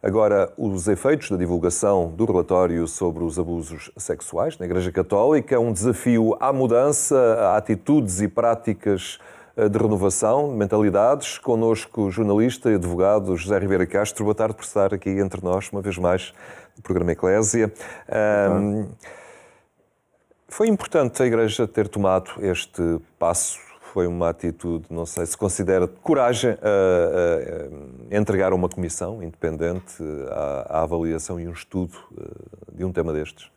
Agora, os efeitos da divulgação do relatório sobre os abusos sexuais na Igreja Católica, é um desafio à mudança, a atitudes e práticas eh, de renovação, de mentalidades. Connosco, o jornalista e advogado José Ribeira Castro. Boa tarde por estar aqui entre nós, uma vez mais, no programa Eclésia. Um, foi importante a Igreja ter tomado este passo foi uma atitude, não sei se considera de coragem, eh, eh, eh, entregar a uma comissão independente a, avaliação e um estudo de um tema destes?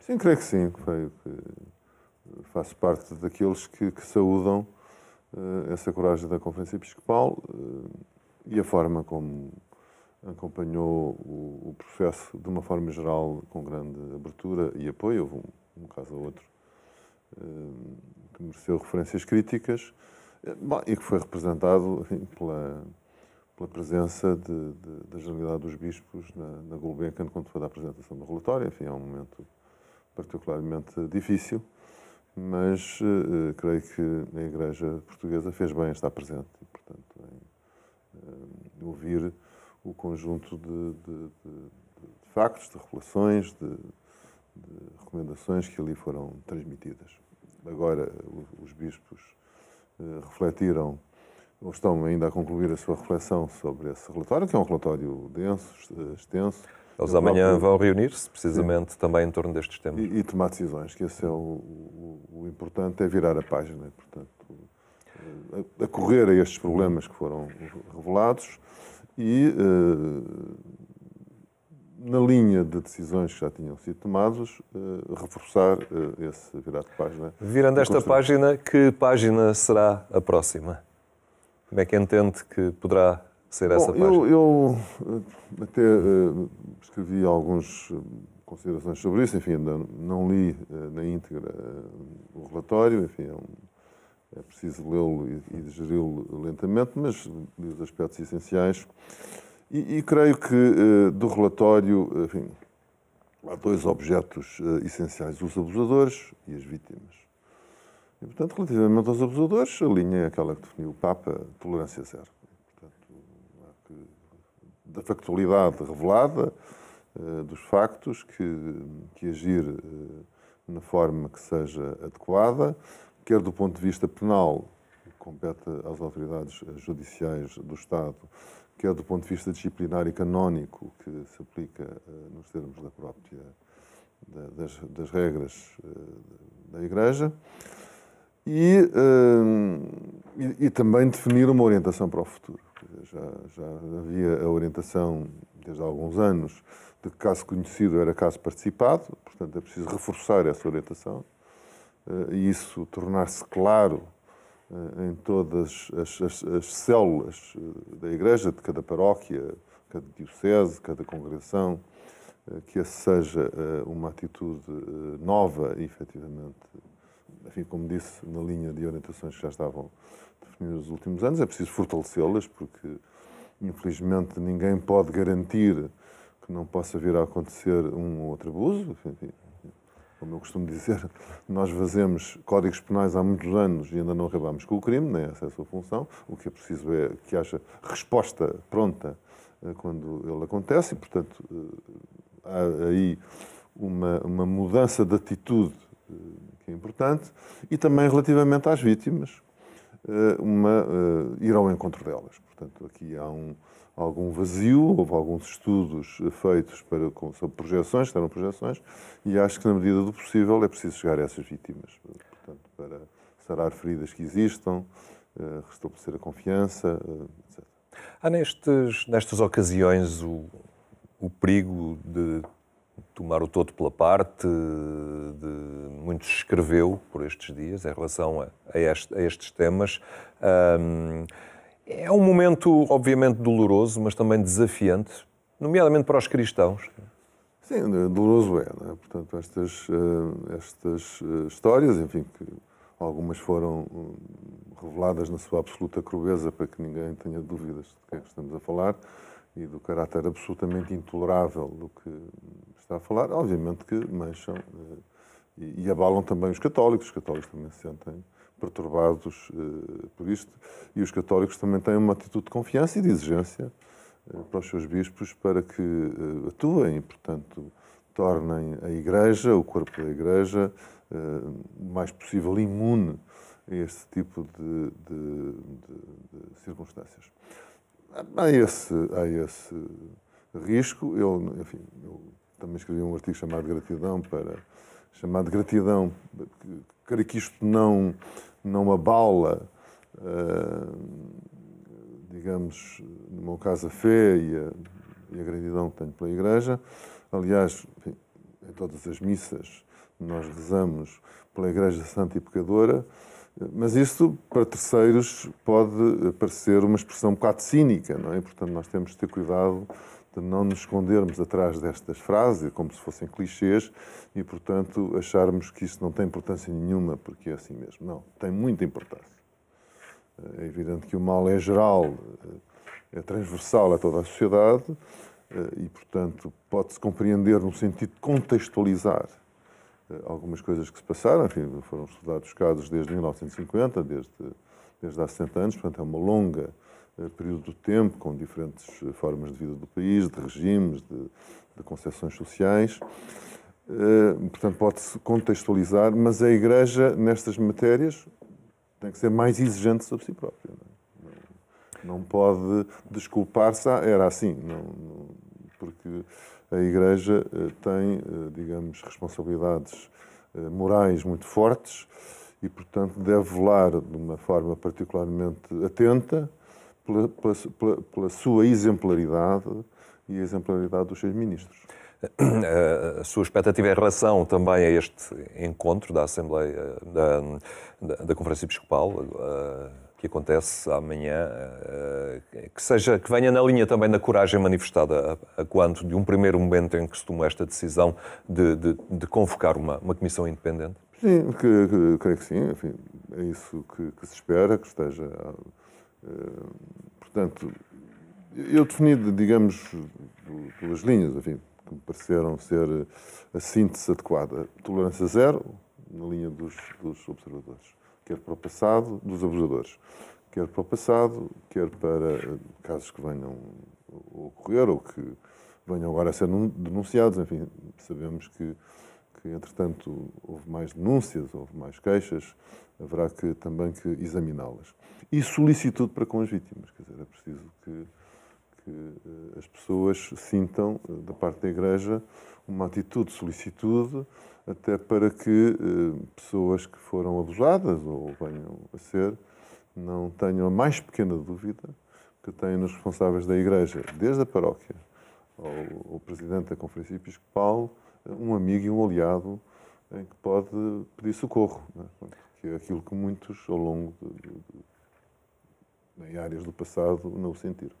Sim, creio que sim. Creio que faço parte daqueles que, que saúdam uh, essa coragem da Conferência Episcopal uh, e a forma como acompanhou o, o, processo de uma forma geral com grande abertura e apoio. Houve um, um caso ou outro que mereceu referências críticas eh, bom, e que foi representado pela, pela presença de, de, da Generalidade dos Bispos na, na Gulbenkian quando foi da apresentação do relatório. Enfim, é um momento particularmente difícil, mas uh, creio que a Igreja Portuguesa fez bem em estar presente e, portanto, em uh, ouvir o conjunto de, de factos, de revelações, de de recomendações que ali foram transmitidas. Agora, os bispos eh, refletiram, ou estão ainda a concluir a sua reflexão sobre esse relatório, que é um relatório denso, extenso. Eles amanhã vão reunir-se, precisamente, Sim. também em torno destes temas. E, e tomar decisões, que esse é o, o, o, importante, é virar a página, portanto, eh, a, a correr a estes problemas que foram revelados e uh, na linha de decisões que já tinham sido tomadas, uh, reforçar uh, esse virar de página. Virando esta página, que página será a próxima? Como é que entende que poderá ser Bom, essa página? Eu, eu eh, até uh, escrevi algumas considerações sobre isso, enfim, ainda não li na íntegra o relatório, enfim, é, um, é preciso lê-lo e, e digeri-lo lentamente, mas li os aspectos essenciais. E, e creio que eh, do relatório, enfim, há dois objetos eh, essenciais: os abusadores e as vítimas. E, portanto, relativamente aos abusadores, a linha é aquela que definiu o Papa: tolerância zero. Portanto, da factualidade revelada, eh, dos factos, que, que agir na forma que seja adequada, quer do ponto de vista penal, compete às autoridades judiciais do Estado quer é do ponto de vista disciplinar e canónico, que se aplica uh, nos termos da própria, da, das, das, regras uh, da Igreja, e, uh, e, e, também definir uma orientação para o futuro. Já, já havia a orientação, desde há alguns anos, de que caso conhecido era caso participado, portanto é preciso reforçar essa orientação e isso tornar-se claro eh, em todas as, as, as, células eh, da Igreja, de cada paróquia, cada diocese, cada congregação, eh, que essa seja uma atitude nova e efetivamente, enfim, como disse, na linha de orientações que já estavam definidas nos últimos anos, é preciso fortalecê-las, porque infelizmente ninguém pode garantir que não possa vir a acontecer um ou outro abuso. Enfim, como eu costumo dizer, nós fazemos códigos penais há muitos anos e ainda não acabamos com o crime, nem essa é a sua função. O que é preciso é que haja resposta pronta eh, quando ele acontece e, portanto, eh, há aí uma, uma mudança de atitude eh, que é importante e também relativamente às vítimas, uma, ir ao encontro delas. Portanto, aqui há um algum vazio, houve alguns estudos eh, feitos para, com, sobre projeções, que eram projeções, e acho que na medida do possível é preciso chegar a essas vítimas, eh, portanto, para sarar feridas que existam, eh, restabelecer a confiança, etc. Há nestes, nestas ocasiões o, o perigo de tomar o todo pela parte, de, muito se escreveu por estes dias em relação a, a, este, a estes temas. Um, é um momento, obviamente, doloroso, mas também desafiante, nomeadamente para os cristãos. Sim, né, doloroso é. Né? Portanto, estas, eh, estas eh, histórias, enfim, que algumas foram hum, reveladas na sua absoluta crueza, para que ninguém tenha dúvidas de que estamos a falar, e do caráter absolutamente intolerável do que está a falar, obviamente que mancham eh, e abalam também os católicos. Os católicos também se sentem perturbados eh, por isto. E os católicos também têm uma atitude de confiança e de exigência eh, para os seus bispos para que eh, atuem, e portanto, tornem a Igreja, o corpo da Igreja, o mais possível imune a este tipo de, de, de, de circunstâncias. Há esse, há esse risco. Eu, enfim, eu também escrevi um artigo chamado Gratidão para chamado Gratidão, quero que isto não numa baula, eh, digamos, no meu caso, a fé e a, e a gratidão que tenho pela Igreja. Aliás, em todas as missas nós rezamos pela Igreja Santa e Pecadora, mas isto, para terceiros, pode parecer uma expressão um bocado cínica, não é? Portanto, nós temos de ter cuidado de não nos escondermos atrás destas frases, é como se fossem clichês, e, portanto, acharmos que isso não tem importância nenhuma, porque é assim mesmo. Não, tem muita importância. Eh, é evidente que o mal é geral, eh, é transversal a toda a sociedade eh, e, portanto, pode-se compreender no sentido de contextualizar algumas coisas que se passaram. Enfim, foram estudados casos desde 1950, desde, desde há 60 anos, portanto, é uma longa eh, período do tempo, com diferentes eh, formas de vida do país, de regimes, de, de concepções sociais. Eh, portanto, pode-se contextualizar, mas a Igreja, nestas matérias, tem que ser mais exigente sobre si própria. Não, é? não pode desculpar-se. Ah, era assim, não, porque a Igreja tem, digamos, responsabilidades morais muito fortes e, portanto, deve velar de uma forma particularmente atenta pela, pela, pela sua exemplaridade e a exemplaridade dos seus ministros. A sua expectativa em relação também a este encontro da Assembleia, da, da, Conferência Episcopal, que acontece amanhã, que, seja, que venha na linha também da coragem manifestada a quanto de um primeiro momento em que se tomou esta decisão de, de, de convocar uma, uma comissão independente? Sim, que, que, creio que sim. Enfim, é isso que, que se espera, que esteja. A eh, portanto, eu defini, digamos, pelas linhas, enfim, que me pareceram ser a síntese adequada. Tolerância zero, na linha dos, dos observadores. Quer para o passado, dos abusadores. Quer para o passado, quer para eh, casos que venham a ocorrer ou que venham agora a ser denunciados. Enfim, sabemos que, que entretanto, houve mais denúncias, houve mais queixas haverá que, também que examiná-las. E solicitude para com as vítimas, quer dizer, é preciso que, que eh, as pessoas sintam, eh, da parte da Igreja, uma atitude de solicitude, até para que eh, pessoas que foram abusadas ou venham a ser não tenham a mais pequena dúvida que têm nos responsáveis da Igreja, desde a paróquia ao, ao Presidente da Conferência Episcopal, eh, um amigo e um aliado em que pode pedir socorro que é aquilo que muitos, ao longo de, de, de áreas do passado, não sentiram.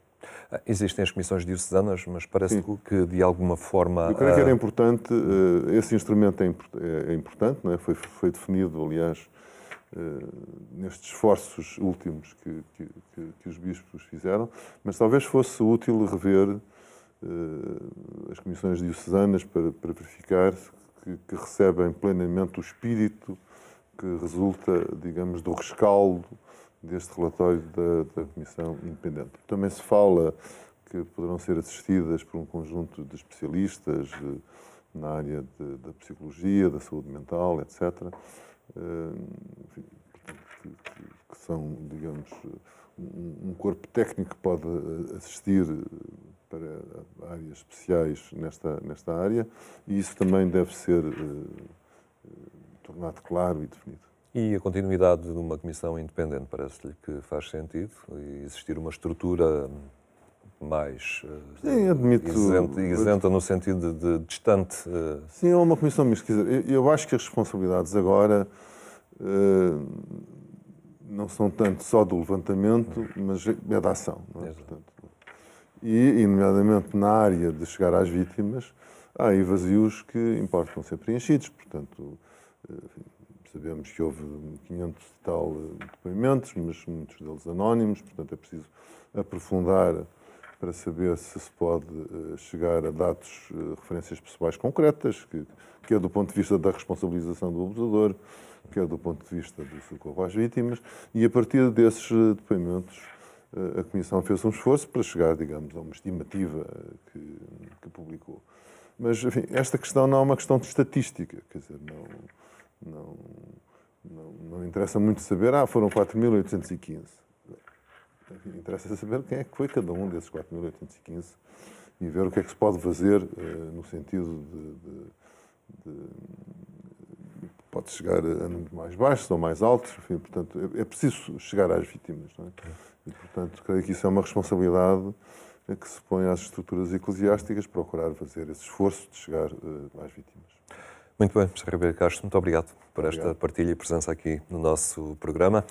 Ah, existem as comissões diocesanas, mas parece Sim. que de alguma forma. Eu creio que era ah, importante, eh, esse instrumento é, é, é, importante, não é? Foi, foi definido, aliás, eh, nestes esforços últimos que, que, que, os bispos fizeram, mas talvez fosse útil rever eh, as comissões diocesanas para, para verificar que, que recebem plenamente o espírito que resulta, digamos, do rescaldo deste relatório da, da Comissão Independente. Também se fala que poderão ser assistidas por um conjunto de especialistas eh, na área de, da psicologia, da saúde mental, etc., eh, enfim, que, que, são, digamos, um, corpo técnico que pode eh, assistir para áreas especiais nesta, nesta área, e isso também deve ser formato claro e definido. E a continuidade de uma comissão independente parece-lhe que faz sentido? E existir uma estrutura mais eh, Sim, admito, isenta, isenta no sentido de, de distante? Eh, Sim, é uma comissão mista. Dizer, eu acho que as responsabilidades agora eh, não são tanto só do levantamento, mas é da ação. É? Portanto, e, e, nomeadamente, na área de chegar às vítimas, há aí vazios que importam ser preenchidos. Portanto, eh, sabemos que houve 500 e tal eh, depoimentos, mas muitos deles anónimos, portanto é preciso aprofundar para saber se se pode eh, chegar a dados, referências pessoais concretas, que, quer é do ponto de vista da responsabilização do abusador, quer é do ponto de vista do socorro às vítimas, e a partir desses depoimentos a Comissão fez um esforço para chegar, digamos, a uma estimativa que, que publicou. Mas, enfim, esta questão não é uma questão de estatística, quer dizer, interessa muito saber, ah, foram 4.815. Interessa saber quem é que foi cada um desses 4.815 e ver o que é que se pode fazer uh, no sentido de, de, de, Pode chegar a números mais baixos ou mais altos, enfim, portanto, é, é preciso chegar às vítimas. Não é? E, portanto, creio que isso é uma responsabilidade eh, que se põe às estruturas eclesiásticas procurar fazer esse esforço de chegar uh, às vítimas. Muito bem, José Ribeiro Castro, muito obrigado por esta partilha e presença aqui no nosso programa.